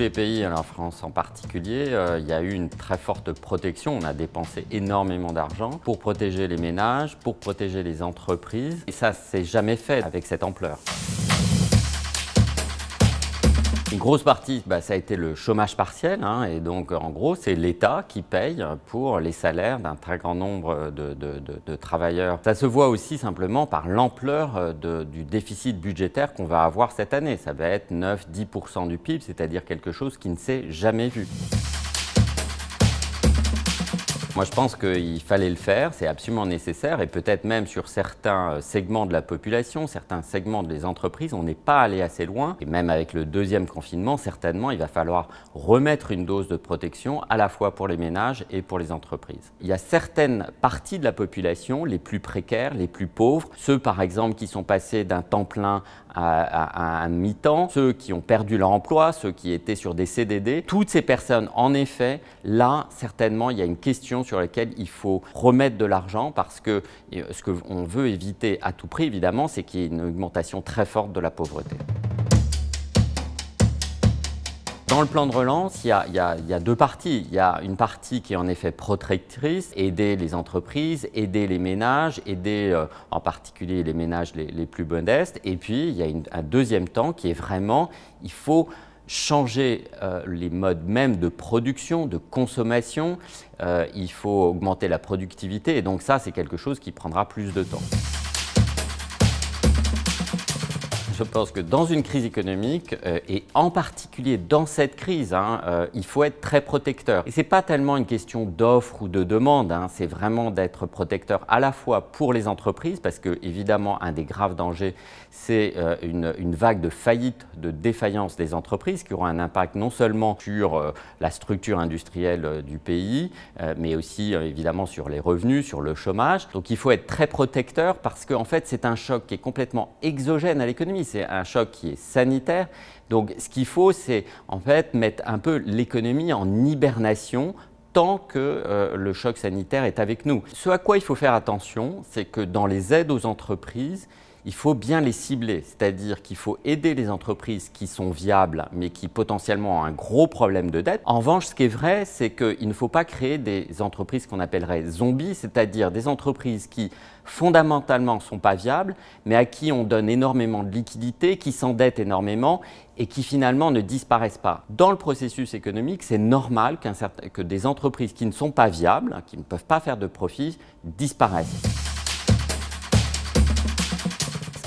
les pays, en France en particulier, euh, il y a eu une très forte protection. On a dépensé énormément d'argent pour protéger les ménages, pour protéger les entreprises. Et ça, c'est jamais fait avec cette ampleur. Une grosse partie, bah, ça a été le chômage partiel. Hein, et donc, euh, en gros, c'est l'État qui paye pour les salaires d'un très grand nombre de, de, de, de, travailleurs. Ça se voit aussi simplement par l'ampleur euh, du déficit budgétaire qu'on va avoir cette année. Ça va être 9-10% du PIB, c'est-à-dire quelque chose qui ne s'est jamais vu. Moi, je pense qu'il fallait le faire, c'est absolument nécessaire, et peut-être même sur certains euh, segments de la population, certains segments des entreprises, on n'est pas allé assez loin. Et même avec le deuxième confinement, certainement, il va falloir remettre une dose de protection à la fois pour les ménages et pour les entreprises. Il y a certaines parties de la population, les plus précaires, les plus pauvres, ceux par exemple qui sont passés d'un temps plein à, à un mi-temps, ceux qui ont perdu leur emploi, ceux qui étaient sur des CDD, toutes ces personnes, en effet, là, certainement, il y a une question sur lesquelles il faut remettre de l'argent parce que euh, ce qu'on veut éviter à tout prix, évidemment, c'est qu'il y ait une augmentation très forte de la pauvreté. Dans le plan de relance, il y, a, deux parties. Il y a une partie qui est en effet protectrice, aider les entreprises, aider les ménages, aider euh, en particulier les ménages les, plus modestes. Et puis, il y a un deuxième temps qui est vraiment, il faut changer euh, les modes même de production, de consommation. Euh, il faut augmenter la productivité et donc ça, c'est quelque chose qui prendra plus de temps je pense que dans une crise économique, euh, et en particulier dans cette crise, hein, euh, il faut être très protecteur. Et ce n'est pas tellement une question d'offre ou de demande, hein, c'est vraiment d'être protecteur à la fois pour les entreprises, parce que évidemment, un des graves dangers, c'est euh, une, vague de faillite, de défaillance des entreprises qui aura un impact non seulement sur la structure industrielle du pays, mais aussi évidemment sur les revenus, sur le chômage. Donc il faut être très protecteur parce qu'en fait, c'est un choc qui est complètement exogène à l'économie c'est un choc qui est sanitaire. Donc ce qu'il faut, c'est en fait mettre un peu l'économie en hibernation tant que euh, le choc sanitaire est avec nous. Ce à quoi il faut faire attention, c'est que dans les aides aux entreprises, il faut bien les cibler, c'est-à-dire qu'il faut aider les entreprises qui sont viables mais qui potentiellement ont un gros problème de dette. En revanche, ce qui est vrai, c'est qu'il ne faut pas créer des entreprises qu'on appellerait zombies, c'est-à-dire des entreprises qui fondamentalement ne sont pas viables mais à qui on donne énormément de liquidités, qui s'endettent énormément et qui finalement ne disparaissent pas. Dans le processus économique, c'est normal que des entreprises qui ne sont pas viables, hein, qui ne peuvent pas faire de profit, disparaissent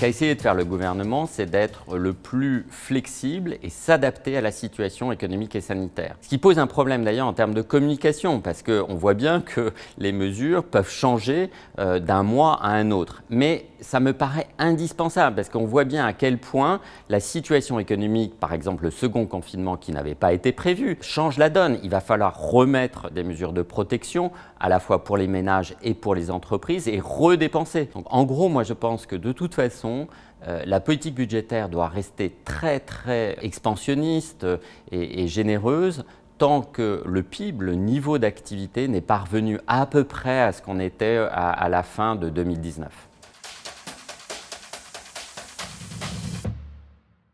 qu'a essayé de faire le gouvernement, c'est d'être le plus flexible et s'adapter à la situation économique et sanitaire. Ce qui pose un problème d'ailleurs en termes de communication, parce qu'on voit bien que les mesures peuvent changer euh, d'un mois à un autre. Mais ça me paraît indispensable parce qu'on voit bien à quel point la situation économique, par exemple le second confinement qui n'avait pas été prévu, change la donne. Il va falloir remettre des mesures de protection à la fois pour les ménages et pour les entreprises et redépenser. Donc, en gros, moi je pense que de toute façon, euh, la politique budgétaire doit rester très très expansionniste euh, et, généreuse tant que le PIB, le niveau d'activité, n'est pas revenu à peu près à ce qu'on était euh, à la fin de 2019.